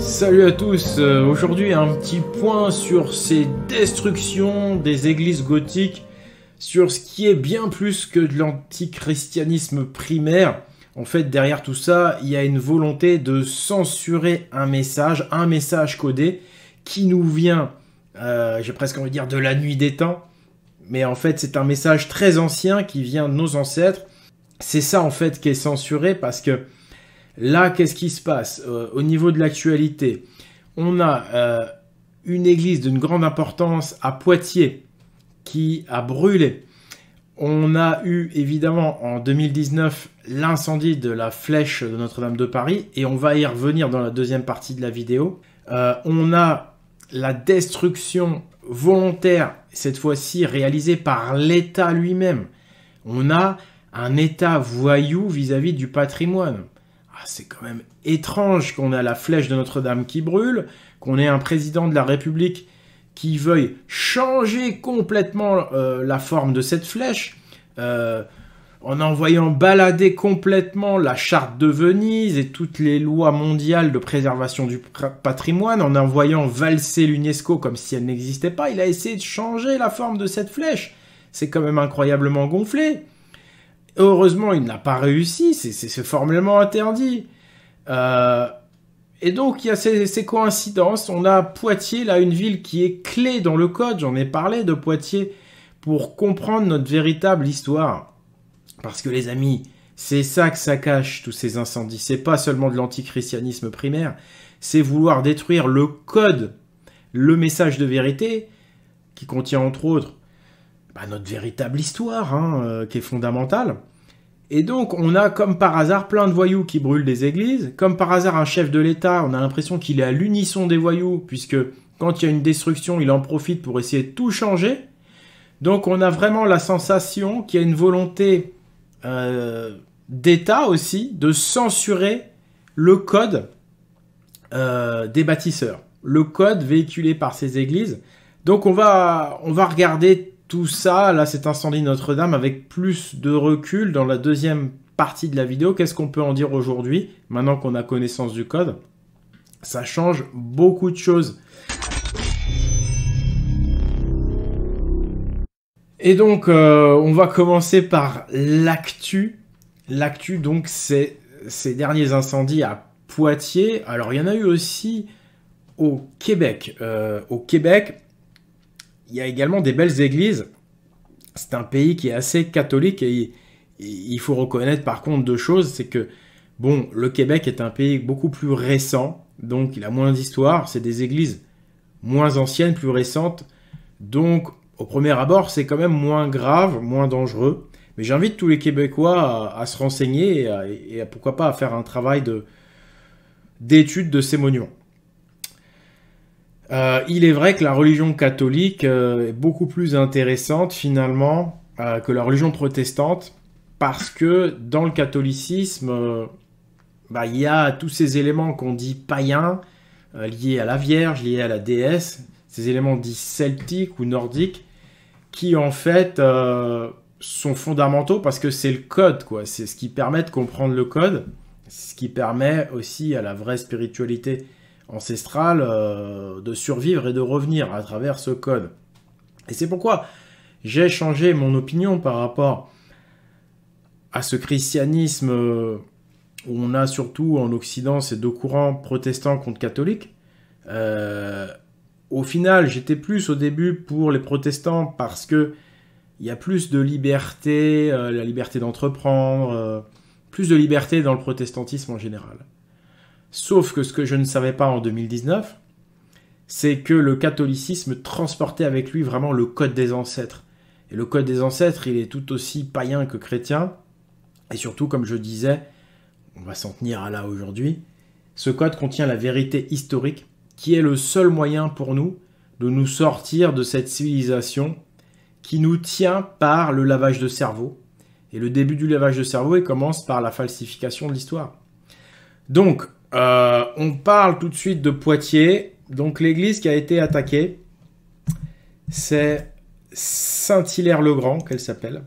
Salut à tous, euh, aujourd'hui un petit point sur ces destructions des églises gothiques, sur ce qui est bien plus que de l'antichristianisme primaire. En fait, derrière tout ça, il y a une volonté de censurer un message, un message codé, qui nous vient, euh, j'ai presque envie de dire, de la nuit des temps. Mais en fait, c'est un message très ancien qui vient de nos ancêtres. C'est ça en fait qui est censuré parce que Là, qu'est-ce qui se passe euh, au niveau de l'actualité On a euh, une église d'une grande importance à Poitiers qui a brûlé. On a eu évidemment en 2019 l'incendie de la flèche de Notre-Dame de Paris et on va y revenir dans la deuxième partie de la vidéo. Euh, on a la destruction volontaire, cette fois-ci réalisée par l'État lui-même. On a un État voyou vis à -vis du patrimoine. Ah, c'est quand même étrange qu'on a la flèche de Notre-Dame qui brûle, qu'on ait un président de la République qui veuille changer complètement euh, la forme de cette flèche, euh, en envoyant balader complètement la charte de Venise et toutes les lois mondiales de préservation du patrimoine, en envoyant valser l'UNESCO comme si elle n'existait pas, il a essayé de changer la forme de cette flèche. C'est quand même incroyablement gonflé. Heureusement, il n'a pas réussi, c'est formellement interdit. Euh, et donc, il y a ces, coïncidences. On a Poitiers, là, une ville qui est clé dans le code. J'en ai parlé de Poitiers pour comprendre notre véritable histoire. Parce que, les amis, c'est ça que ça cache, tous ces incendies. C'est pas seulement de l'antichristianisme primaire. C'est vouloir détruire le code, le message de vérité, qui contient entre autres bah, notre véritable histoire, hein, euh, qui est fondamentale. Et donc, on a comme par hasard plein de voyous qui brûlent des églises. Comme par hasard, un chef de l'État, on a l'impression qu'il est à l'unisson des voyous, puisque quand il y a une destruction, il en profite pour essayer de tout changer. Donc, on a vraiment la sensation qu'il y a une volonté euh, d'État aussi de censurer le code euh, des bâtisseurs, le code véhiculé par ces églises. Donc, on va, on va regarder tout ça, là, cet incendie Notre-Dame, avec plus de recul dans la deuxième partie de la vidéo, qu'est-ce qu'on peut en dire aujourd'hui, maintenant qu'on a connaissance du code Ça change beaucoup de choses. Et donc, euh, on va commencer par l'actu. L'actu, donc, c'est ces derniers incendies à Poitiers. Alors, il y en a eu aussi au Québec. Euh, au Québec, il y a également des belles églises. C'est un pays qui est assez catholique et il faut reconnaître par contre deux choses, c'est que bon, le Québec est un pays beaucoup plus récent, donc il a moins d'histoire, c'est des églises moins anciennes, plus récentes, donc au premier abord c'est quand même moins grave, moins dangereux, mais j'invite tous les Québécois à, se renseigner et, pourquoi pas à faire un travail d'étude de ces monuments. Euh, il est vrai que la religion catholique euh, est beaucoup plus intéressante finalement euh, que la religion protestante parce que dans le catholicisme, bah, il y a tous ces éléments qu'on dit païens, liés à la Vierge, liés à la déesse, ces éléments dits celtiques ou nordiques, qui en fait sont fondamentaux parce que c'est le code, quoi. C'est ce qui permet de comprendre le code, ce qui permet aussi à la vraie spiritualité ancestrale euh, de survivre et de revenir à travers ce code. Et c'est pourquoi j'ai changé mon opinion par rapport à ce christianisme euh, où on a surtout en Occident ces deux courants protestants contre catholiques. Euh, au final, j'étais plus au début pour les protestants parce que il y a plus de liberté, la liberté d'entreprendre, plus de liberté dans le protestantisme en général. Sauf que ce que je ne savais pas en 2019, c'est que le catholicisme transportait avec lui vraiment le code des ancêtres. Et le code des ancêtres, il est tout aussi païen que chrétien. Et surtout, comme je disais, on va s'en tenir à là aujourd'hui, ce code contient la vérité historique, qui est le seul moyen pour nous de nous sortir de cette civilisation qui nous tient par le lavage de cerveau. Et le début du lavage de cerveau, il commence par la falsification de l'histoire. Donc, euh, on parle tout de suite de Poitiers. Donc l'église qui a été attaquée, c'est Saint-Hilaire-le-Grand qu'elle s'appelle.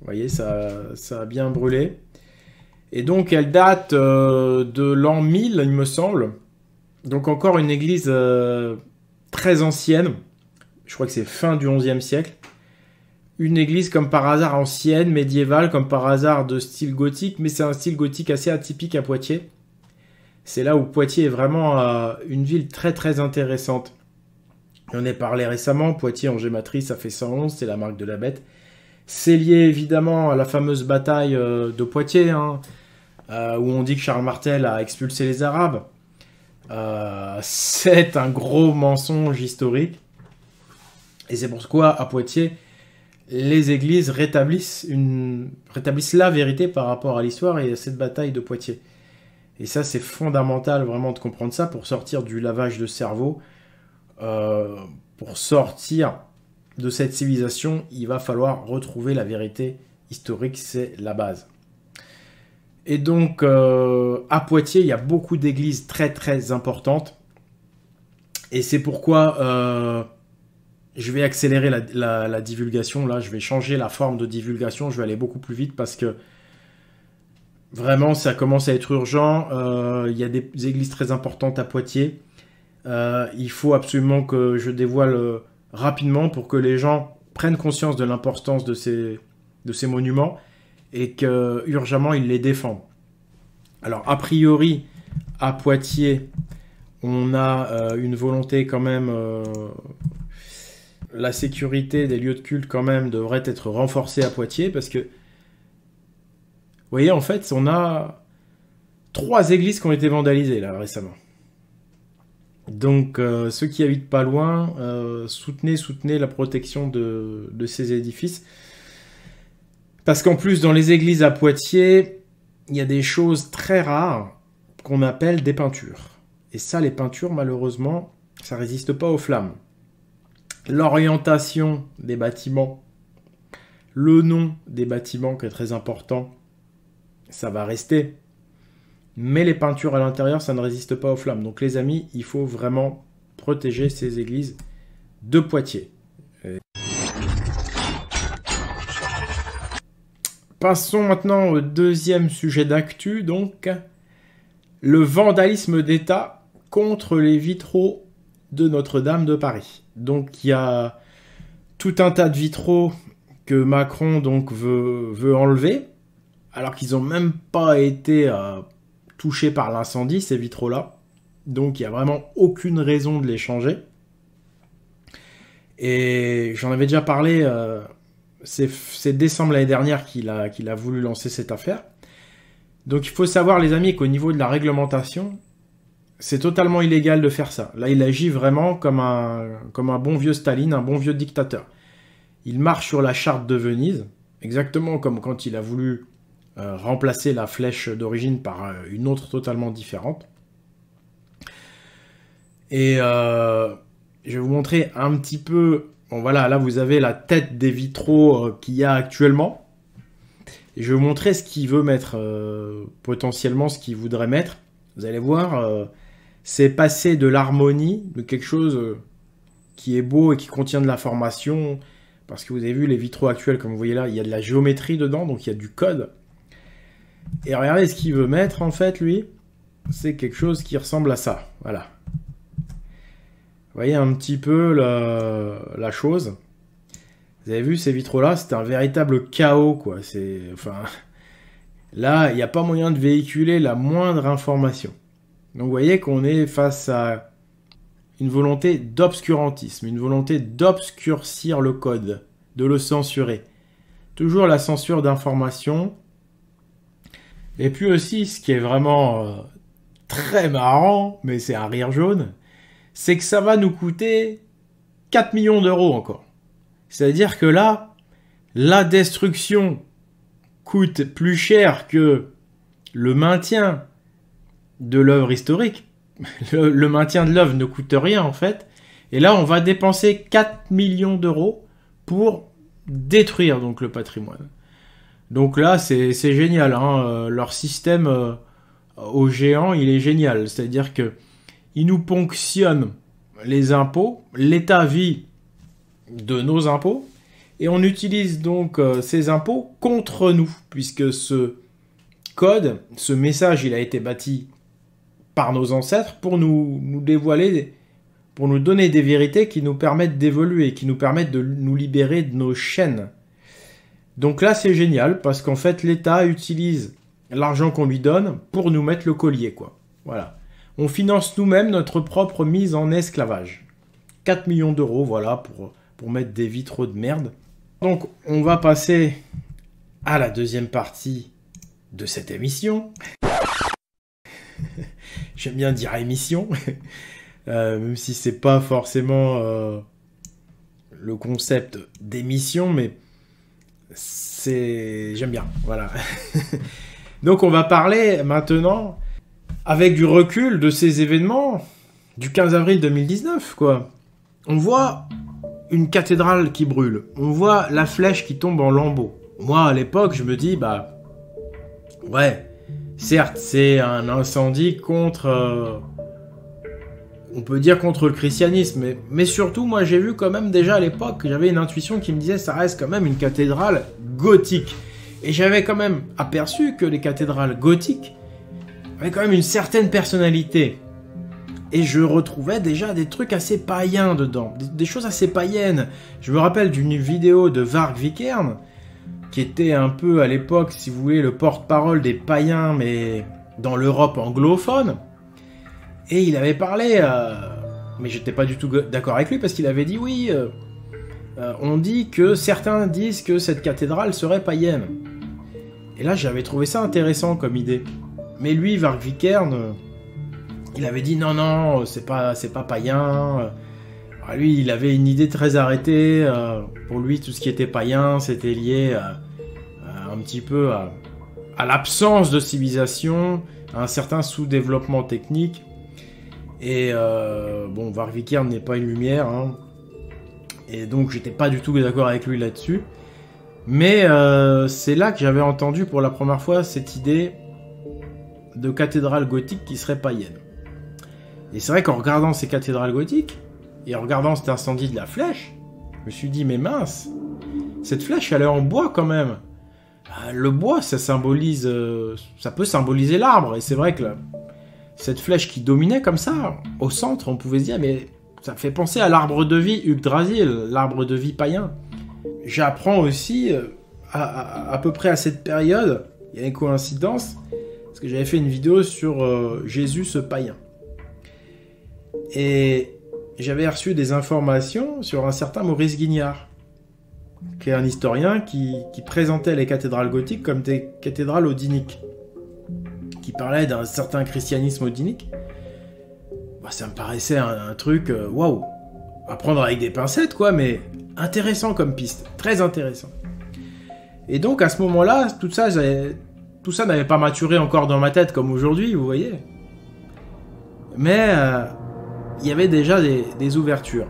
Vous voyez, ça, ça, a bien brûlé. Et donc elle date euh, de l'an 1000, il me semble. Donc encore une église euh, très ancienne. Je crois que c'est fin du 11e siècle. Une église comme par hasard ancienne, médiévale, comme par hasard de style gothique, mais c'est un style gothique assez atypique à Poitiers c'est là où Poitiers est vraiment euh, une ville très très intéressante. on ai parlé récemment, Poitiers en gématrice, ça fait 111, c'est la marque de la bête. C'est lié évidemment à la fameuse bataille euh, de Poitiers, hein, euh, où on dit que Charles Martel a expulsé les Arabes. c'est un gros mensonge historique. Et c'est pourquoi à Poitiers, les églises rétablissent la vérité par rapport à l'histoire et à cette bataille de Poitiers. Et ça, c'est fondamental vraiment de comprendre ça pour sortir du lavage de cerveau. Euh, pour sortir de cette civilisation, il va falloir retrouver la vérité historique, c'est la base. Et donc, euh, à Poitiers, il y a beaucoup d'églises très très importantes. Et c'est pourquoi euh, je vais accélérer la, divulgation. Là, je vais changer la forme de divulgation. Je vais aller beaucoup plus vite parce que Vraiment, ça commence à être urgent. Euh, il y a des églises très importantes à Poitiers. Euh, il faut absolument que je dévoile euh, rapidement pour que les gens prennent conscience de l'importance de ces, de ces monuments et que urgemment ils les défendent. Alors a priori à Poitiers, on a une volonté quand même la sécurité des lieux de culte quand même devrait être renforcée à Poitiers parce que vous voyez, en fait, on a trois églises qui ont été vandalisées là récemment. Donc euh, ceux qui habitent pas loin, euh, soutenez, soutenez la protection de, de ces édifices. Parce qu'en plus, dans les églises à Poitiers, il y a des choses très rares qu'on appelle des peintures. Et ça, les peintures, malheureusement, ça résiste pas aux flammes. L'orientation des bâtiments, le nom des bâtiments qui est très important, ça va rester. Mais les peintures à l'intérieur, ça ne résiste pas aux flammes. Donc les amis, il faut vraiment protéger ces églises de Poitiers. Euh. Passons maintenant au deuxième sujet d'actu, donc le vandalisme d'État contre les vitraux de Notre-Dame de Paris. Donc il y a tout un tas de vitraux que Macron donc veut enlever alors qu'ils n'ont même pas été euh, touchés par l'incendie, ces vitraux-là. Donc il n'y a vraiment aucune raison de les changer. Et j'en avais déjà parlé, euh, c'est décembre l'année dernière qu'il a, a voulu lancer cette affaire. Donc il faut savoir les amis qu'au niveau de la réglementation, c'est totalement illégal de faire ça. Là, il agit vraiment comme un, comme un bon vieux Staline, un bon vieux dictateur. Il marche sur la charte de Venise, exactement comme quand il a voulu euh, remplacer la flèche d'origine par euh, une autre totalement différente. Et euh, je vais vous montrer un petit peu... Bon voilà, là vous avez la tête des vitraux qu'il y a actuellement. je vais vous montrer ce qu'il veut mettre, potentiellement ce qu'il voudrait mettre. Vous allez voir, c'est passer de l'harmonie, de quelque chose qui est beau et qui contient de la formation Parce que vous avez vu les vitraux actuels, comme vous voyez là, il y a de la géométrie dedans, donc il y a du code. Et regardez ce qu'il veut mettre en fait, lui. C'est quelque chose qui ressemble à ça. Voilà. Vous voyez un petit peu la, chose. Vous avez vu ces vitraux-là, C'est un véritable chaos, quoi. C'est, enfin, là, il n'y a pas moyen de véhiculer la moindre information. Donc vous voyez qu'on est face à une volonté d'obscurantisme, une volonté d'obscurcir le code, de le censurer. Toujours la censure d'informations et puis aussi, ce qui est vraiment euh, très marrant, mais c'est un rire jaune, c'est que ça va nous coûter 4 millions d'euros encore. C'est-à-dire que là, la destruction coûte plus cher que le maintien de l'œuvre historique. Le, le, maintien de l'œuvre ne coûte rien en fait. Et là, on va dépenser 4 millions d'euros pour détruire donc le patrimoine. Donc là, c'est génial. Hein, euh, leur système euh, aux géants, il est génial. C'est-à-dire que ils nous ponctionnent les impôts, l'État vie de nos impôts, et on utilise donc euh, ces impôts contre nous, puisque ce code, ce message, il a été bâti par nos ancêtres pour nous, nous dévoiler, pour nous donner des vérités qui nous permettent d'évoluer, qui nous permettent de nous libérer de nos chaînes. Donc là, c'est génial parce qu'en fait, l'État utilise l'argent qu'on lui donne pour nous mettre le collier, quoi. Voilà. On finance nous-mêmes notre propre mise en esclavage. 4 millions d'euros, voilà, pour, pour mettre des vitraux de merde. Donc, on va passer à la deuxième partie de cette émission. J'aime bien dire émission, euh, même si c'est pas forcément euh, le concept d'émission, mais c'est j'aime bien. Voilà. Donc on va parler maintenant avec du recul de ces événements du 15 avril 2019 quoi. On voit une cathédrale qui brûle, on voit la flèche qui tombe en lambeaux. Moi à l'époque, je me dis bah ouais, certes, c'est un incendie contre euh, on peut dire contre le christianisme, mais, surtout, moi j'ai vu quand même déjà à l'époque, j'avais une intuition qui me disait ça reste quand même une cathédrale gothique. Et j'avais quand même aperçu que les cathédrales gothiques avaient quand même une certaine personnalité. Et je retrouvais déjà des trucs assez païens dedans, des, choses assez païennes. Je me rappelle d'une vidéo de Varg Vikern, qui était un peu à l'époque, si vous voulez, le porte-parole des païens, mais dans l'Europe anglophone et il avait parlé, mais euh, mais j'étais pas du tout d'accord avec lui parce qu'il avait dit oui, euh, euh, on dit que certains disent que cette cathédrale serait païenne. Et là j'avais trouvé ça intéressant comme idée. Mais lui, Varg Vikern, il avait dit non, non, c'est pas, pas païen. lui, il avait une idée très arrêtée. pour lui, tout ce qui était païen, c'était lié un petit peu à, à l'absence de civilisation, à un certain sous-développement technique. Et euh, bon, Varvikir n'est pas une lumière, hein. et donc j'étais pas du tout d'accord avec lui là-dessus. Mais euh, c'est là que j'avais entendu pour la première fois cette idée de cathédrale gothique qui serait païenne. Et c'est vrai qu'en regardant ces cathédrales gothiques, et en regardant cet incendie de la flèche, je me suis dit, mais mince, cette flèche, elle est en bois quand même. Bah, le bois, ça symbolise. Euh, ça peut symboliser l'arbre. Et c'est vrai que cette flèche qui dominait comme ça, au centre, on pouvait se dire, mais ça fait penser à l'arbre de vie drasil l'arbre de vie païen. J'apprends aussi, euh, à, peu près à cette période, il y a une coïncidence, parce que j'avais fait une vidéo sur euh, Jésus ce païen. Et j'avais reçu des informations sur un certain Maurice Guignard, qui est un historien qui, qui présentait les cathédrales gothiques comme des cathédrales odiniques qui parlait d'un certain christianisme odinique, bah, ça me paraissait un, truc, euh, waouh, wow, à prendre avec des pincettes, quoi, mais intéressant comme piste, très intéressant. Et donc à ce moment-là, tout ça, tout ça n'avait pas maturé encore dans ma tête comme aujourd'hui, vous voyez. Mais euh, il y avait déjà des, des ouvertures.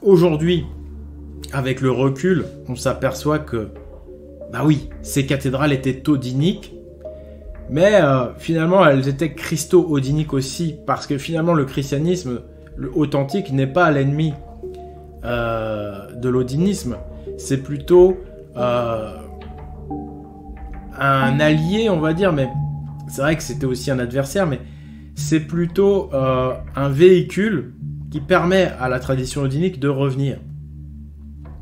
Aujourd'hui, avec le recul, on s'aperçoit que, bah oui, ces cathédrales étaient odiniques mais euh, finalement, elles étaient christo-odiniques aussi, parce que finalement, le christianisme authentique n'est pas l'ennemi euh, de l'odinisme, c'est plutôt euh, un allié, on va dire, mais c'est vrai que c'était aussi un adversaire, mais c'est plutôt un véhicule qui permet à la tradition odinique de revenir.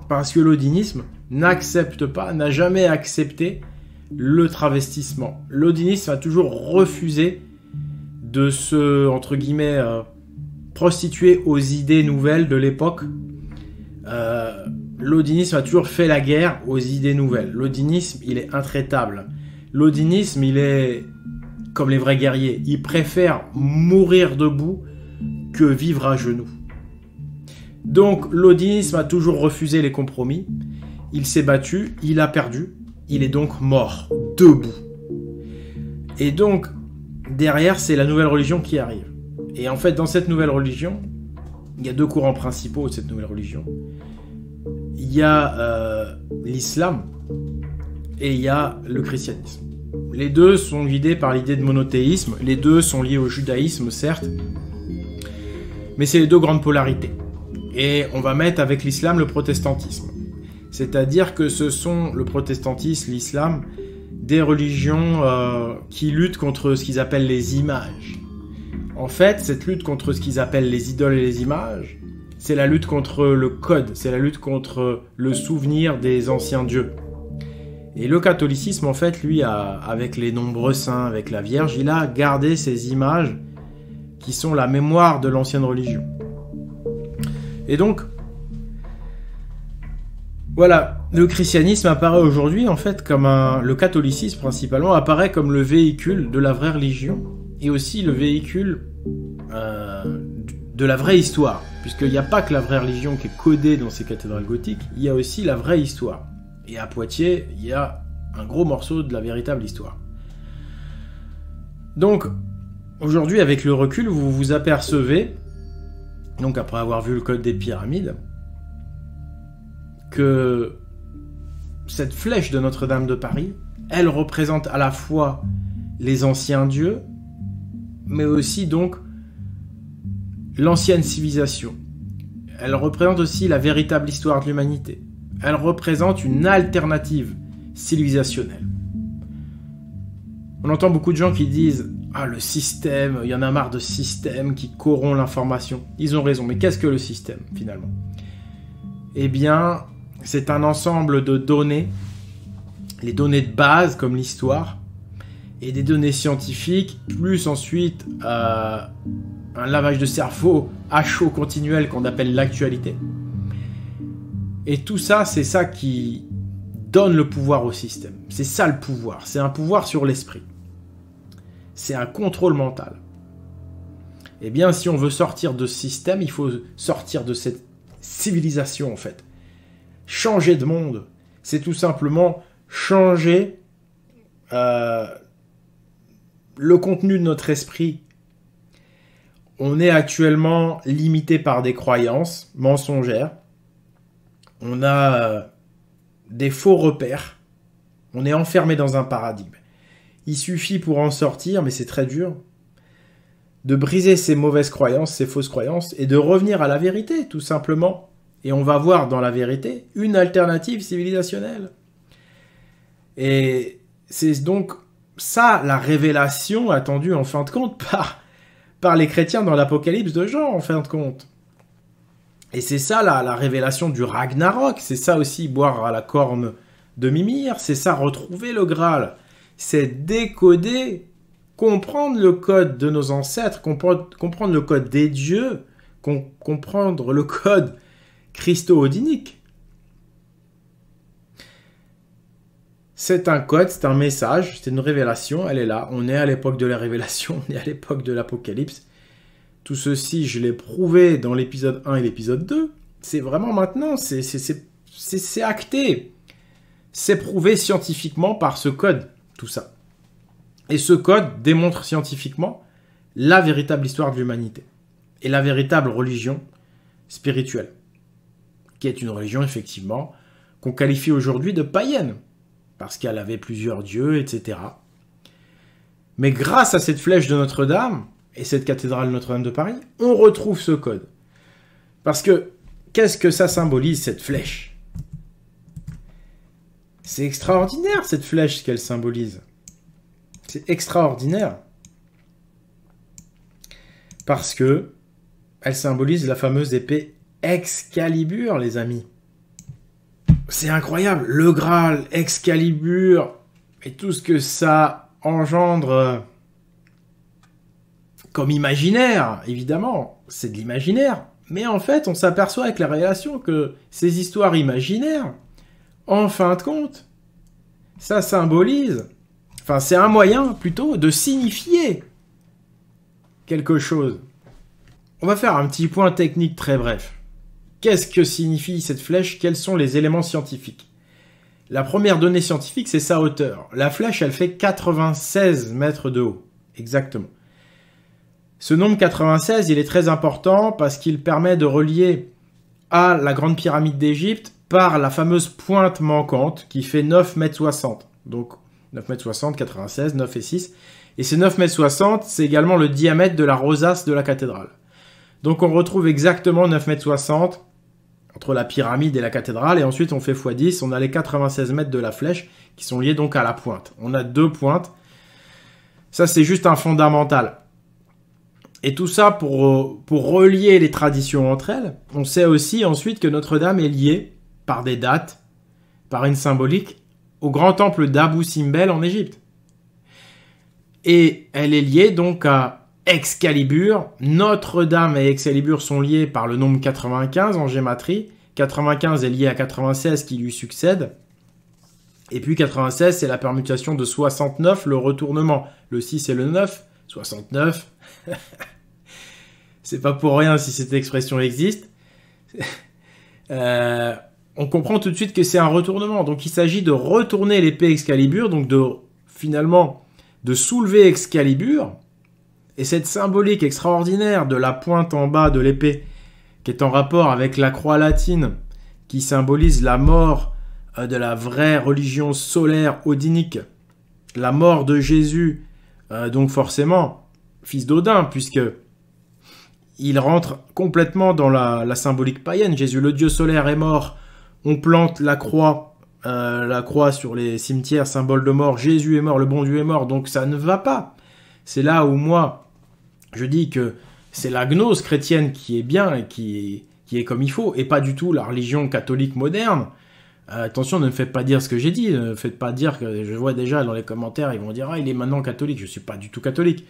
Parce que l'odinisme n'accepte pas, n'a jamais accepté le travestissement. L'odinisme a toujours refusé de se, entre guillemets, euh, prostituer aux idées nouvelles de l'époque. Euh, l'odinisme a toujours fait la guerre aux idées nouvelles. L'odinisme, il est intraitable. L'odinisme, il est comme les vrais guerriers. Il préfère mourir debout que vivre à genoux. Donc l'odinisme a toujours refusé les compromis. Il s'est battu, il a perdu, il est donc mort, debout. Et donc, derrière, c'est la nouvelle religion qui arrive. Et en fait, dans cette nouvelle religion, il y a deux courants principaux de cette nouvelle religion. Il y a euh, l'islam et il y a le christianisme. Les deux sont guidés par l'idée de monothéisme, les deux sont liés au judaïsme, certes, mais c'est les deux grandes polarités. Et on va mettre avec l'islam le protestantisme. C'est-à-dire que ce sont le protestantisme, l'islam, des religions euh, qui luttent contre ce qu'ils appellent les images. En fait, cette lutte contre ce qu'ils appellent les idoles et les images, c'est la lutte contre le code, c'est la lutte contre le souvenir des anciens dieux. Et le catholicisme, en fait, lui, a, avec les nombreux saints, avec la Vierge, il a gardé ces images qui sont la mémoire de l'ancienne religion. Et donc, voilà, le christianisme apparaît aujourd'hui en fait comme un... Le catholicisme principalement apparaît comme le véhicule de la vraie religion et aussi le véhicule euh, de la vraie histoire. Puisqu'il n'y a pas que la vraie religion qui est codée dans ces cathédrales gothiques, il y a aussi la vraie histoire. Et à Poitiers, il y a un gros morceau de la véritable histoire. Donc, aujourd'hui, avec le recul, vous vous apercevez, donc après avoir vu le code des pyramides, que cette flèche de Notre-Dame de Paris, elle représente à la fois les anciens dieux, mais aussi donc l'ancienne civilisation. Elle représente aussi la véritable histoire de l'humanité. Elle représente une alternative civilisationnelle. On entend beaucoup de gens qui disent Ah, le système, il y en a marre de système qui corrompt l'information. Ils ont raison, mais qu'est-ce que le système finalement Eh bien, c'est un ensemble de données, les données de base comme l'histoire, et des données scientifiques, plus ensuite euh, un lavage de cerveau à chaud continuel qu'on appelle l'actualité. Et tout ça, c'est ça qui donne le pouvoir au système. C'est ça le pouvoir. C'est un pouvoir sur l'esprit. C'est un contrôle mental. Eh bien, si on veut sortir de ce système, il faut sortir de cette civilisation, en fait changer de monde. C'est tout simplement changer euh, le contenu de notre esprit. On est actuellement limité par des croyances mensongères. On a euh, des faux repères. On est enfermé dans un paradigme. Il suffit pour en sortir, mais c'est très dur, de briser ces mauvaises croyances, ces fausses croyances, et de revenir à la vérité, tout simplement. Et on va voir dans la vérité une alternative civilisationnelle. Et c'est donc ça la révélation attendue en fin de compte par, par les chrétiens dans l'Apocalypse de Jean, en fin de compte. Et c'est ça la, la, révélation du Ragnarok, c'est ça aussi boire à la corne de Mimir, c'est ça retrouver le Graal, c'est décoder, comprendre le code de nos ancêtres, comprendre, le code des dieux, comprendre le code christo-odinique. C'est un code, c'est un message, c'est une révélation, elle est là. On est à l'époque de la révélation, on est à l'époque de l'Apocalypse. Tout ceci, je l'ai prouvé dans l'épisode 1 et l'épisode 2. C'est vraiment maintenant, c'est acté. C'est prouvé scientifiquement par ce code, tout ça. Et ce code démontre scientifiquement la véritable histoire de l'humanité et la véritable religion spirituelle qui est une religion effectivement qu'on qualifie aujourd'hui de païenne, parce qu'elle avait plusieurs dieux, etc. Mais grâce à cette flèche de Notre-Dame et cette cathédrale Notre-Dame de Paris, on retrouve ce code. Parce que qu'est-ce que ça symbolise cette flèche C'est extraordinaire cette flèche ce qu'elle symbolise. C'est extraordinaire. Parce que elle symbolise la fameuse épée Excalibur, les amis. C'est incroyable, le Graal, Excalibur, et tout ce que ça engendre euh, comme imaginaire, évidemment, c'est de l'imaginaire. Mais en fait, on s'aperçoit avec la révélation que ces histoires imaginaires, en fin de compte, ça symbolise, enfin c'est un moyen plutôt de signifier quelque chose. On va faire un petit point technique très bref. Qu'est-ce que signifie cette flèche Quels sont les éléments scientifiques La première donnée scientifique, c'est sa hauteur. La flèche, elle fait 96 mètres de haut. Exactement. Ce nombre 96, il est très important parce qu'il permet de relier à la grande pyramide d'Égypte par la fameuse pointe manquante qui fait 9 mètres 60. Donc 9 mètres 60, 96, 9 et 6. Et ces 9 mètres 60, c'est également le diamètre de la rosace de la cathédrale. Donc on retrouve exactement 9 mètres 60 entre la pyramide et la cathédrale, et ensuite on fait x10, on a les 96 mètres de la flèche qui sont liés donc à la pointe. On a deux pointes. Ça, c'est juste un fondamental. Et tout ça pour, euh, pour relier les traditions entre elles. On sait aussi ensuite que Notre-Dame est liée par des dates, par une symbolique, au grand temple d'Abu Simbel en Égypte. Et elle est liée donc à Excalibur. Notre-Dame et Excalibur sont liés par le nombre 95 en gématrie. 95 est lié à 96 qui lui succède. Et puis 96, c'est la permutation de 69, le retournement. Le 6 et le 9, 69. c'est pas pour rien si cette expression existe. Euh, on comprend tout de suite que c'est un retournement. Donc il s'agit de retourner l'épée Excalibur, donc de finalement de soulever Excalibur et cette symbolique extraordinaire de la pointe en bas de l'épée, qui est en rapport avec la croix latine, qui symbolise la mort euh, de la vraie religion solaire odinique, la mort de Jésus, euh, donc forcément, fils d'Odin, puisque il rentre complètement dans la, symbolique païenne. Jésus, le dieu solaire, est mort. On plante la croix, euh, la croix sur les cimetières, symbole de mort. Jésus est mort, le bon Dieu est mort, donc ça ne va pas. C'est là où moi, je dis que c'est la gnose chrétienne qui est bien et qui est, qui est comme il faut, et pas du tout la religion catholique moderne. Euh, attention, ne me faites pas dire ce que j'ai dit, ne me faites pas dire que je vois déjà dans les commentaires, ils vont dire Ah, il est maintenant catholique, je ne suis pas du tout catholique.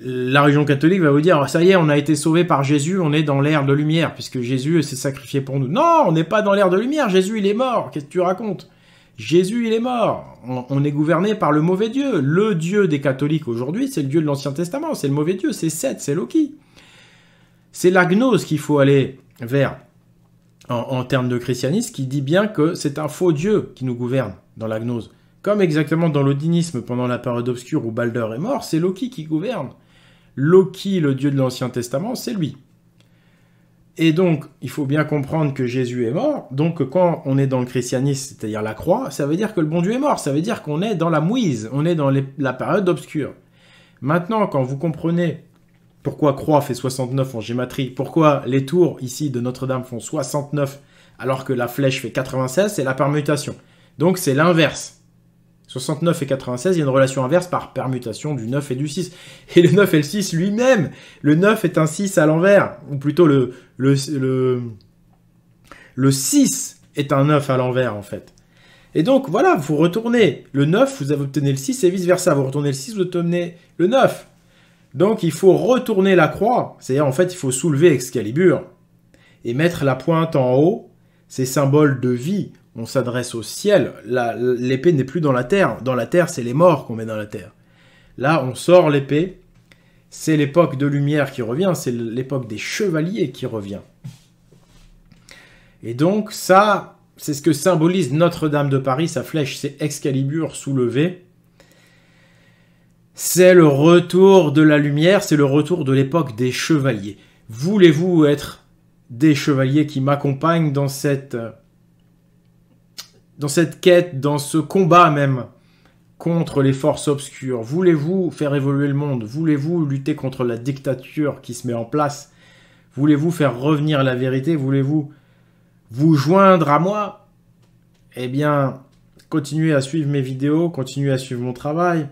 La religion catholique va vous dire Ça y est, on a été sauvé par Jésus, on est dans l'ère de lumière, puisque Jésus s'est sacrifié pour nous. Non, on n'est pas dans l'ère de lumière, Jésus il est mort, qu'est-ce que tu racontes Jésus, il est mort. On, est gouverné par le mauvais Dieu. Le Dieu des catholiques aujourd'hui, c'est le Dieu de l'Ancien Testament. C'est le mauvais Dieu. C'est Seth, c'est Loki. C'est la gnose qu'il faut aller vers en, en, termes de christianisme qui dit bien que c'est un faux Dieu qui nous gouverne dans la gnose. Comme exactement dans l'odinisme pendant la période obscure où Balder est mort, c'est Loki qui gouverne. Loki, le dieu de l'Ancien Testament, c'est lui. Et donc, il faut bien comprendre que Jésus est mort. Donc, quand on est dans le christianisme, c'est-à-dire la croix, ça veut dire que le bon Dieu est mort. Ça veut dire qu'on est dans la mouise, on est dans la période obscure. Maintenant, quand vous comprenez pourquoi croix fait 69 en gématrie, pourquoi les tours ici de Notre-Dame font 69 alors que la flèche fait 96, c'est la permutation. Donc, c'est l'inverse. 69 et 96, il y a une relation inverse par permutation du 9 et du 6. Et le 9 et le 6 lui-même, le 9 est un 6 à l'envers, ou plutôt le, le, 6 est un 9 à l'envers en fait. Et donc voilà, vous retournez le 9, vous obtenez le 6 et vice-versa, vous retournez le 6, vous obtenez le 9. Donc il faut retourner la croix, c'est-à-dire en fait il faut soulever Excalibur et mettre la pointe en haut, C'est symboles de vie, on s'adresse au ciel. L'épée n'est plus dans la terre. Dans la terre, c'est les morts qu'on met dans la terre. Là, on sort l'épée. C'est l'époque de lumière qui revient. C'est l'époque des chevaliers qui revient. Et donc, ça, c'est ce que symbolise Notre-Dame de Paris. Sa flèche, c'est Excalibur soulevé. C'est le retour de la lumière. C'est le retour de l'époque des chevaliers. Voulez-vous être des chevaliers qui m'accompagnent dans cette euh, dans cette quête, dans ce combat même contre les forces obscures Voulez-vous faire évoluer le monde Voulez-vous lutter contre la dictature qui se met en place Voulez-vous faire revenir la vérité Voulez-vous vous joindre à moi Eh bien, continuez à suivre mes vidéos, continuez à suivre mon travail.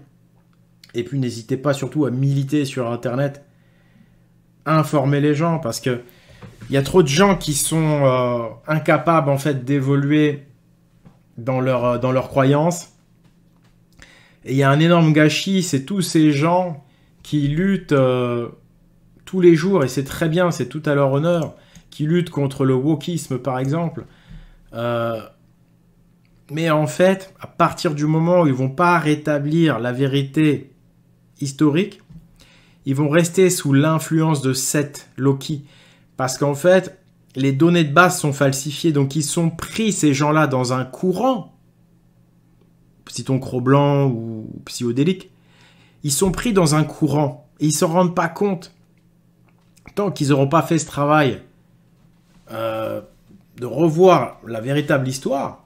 Et puis n'hésitez pas surtout à militer sur Internet. Informer les gens parce que il y a trop de gens qui sont euh, incapables en fait d'évoluer dans leur, euh, dans croyance. Et il y a un énorme gâchis, c'est tous ces gens qui luttent euh, tous les jours, et c'est très bien, c'est tout à leur honneur, qui luttent contre le wokisme par exemple. Euh, mais en fait, à partir du moment où ils vont pas rétablir la vérité historique, ils vont rester sous l'influence de cette Loki. Parce qu'en fait, les données de base sont falsifiées, donc ils sont pris, ces gens-là, dans un courant, citons Cro-Blanc ou Psychodélique, ils sont pris dans un courant, et ils ne s'en rendent pas compte. Tant qu'ils n'auront pas fait ce travail euh, de revoir la véritable histoire,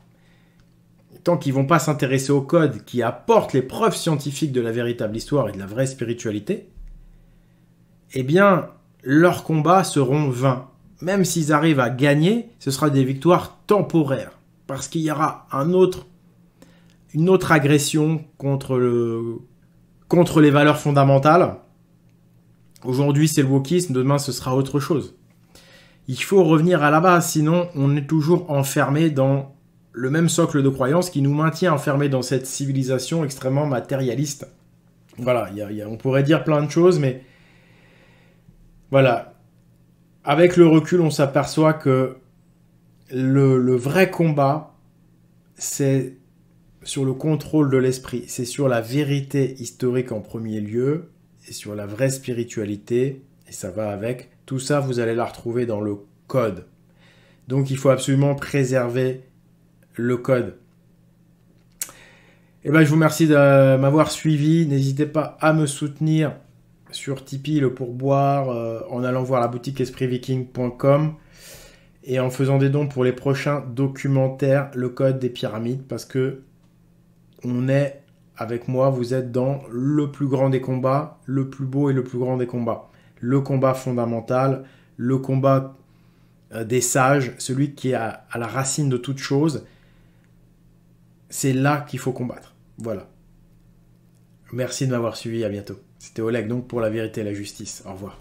tant qu'ils vont pas s'intéresser au code qui apporte les preuves scientifiques de la véritable histoire et de la vraie spiritualité, eh bien, leurs combats seront vains même s'ils arrivent à gagner, ce sera des victoires temporaires. Parce qu'il y aura une autre agression contre, les valeurs fondamentales. Aujourd'hui, c'est le wokisme, demain, ce sera autre chose. Il faut revenir à la base, sinon on est toujours enfermé dans le même socle de croyance qui nous maintient enfermés dans cette civilisation extrêmement matérialiste. Voilà, on pourrait dire plein de choses, mais voilà, avec le recul, on s'aperçoit que le, vrai combat, c'est sur le contrôle de l'esprit, c'est sur la vérité historique en premier lieu, et sur la vraie spiritualité, et ça va avec. Tout ça, vous allez la retrouver dans le code. Donc il faut absolument préserver le code. eh ben, je vous remercie de m'avoir suivi. N'hésitez pas à me soutenir sur Tipeee le pourboire, euh, en allant voir la boutique espritviking.com et en faisant des dons pour les prochains documentaires, le code des pyramides, parce que on est avec moi, vous êtes dans le plus grand des combats, le plus beau et le plus grand des combats. Le combat fondamental, le combat euh, des sages, celui qui est à, à la racine de toute chose. C'est là qu'il faut combattre. Voilà. Merci de m'avoir suivi, à bientôt. C'était Oleg donc pour la vérité et la justice. Au revoir.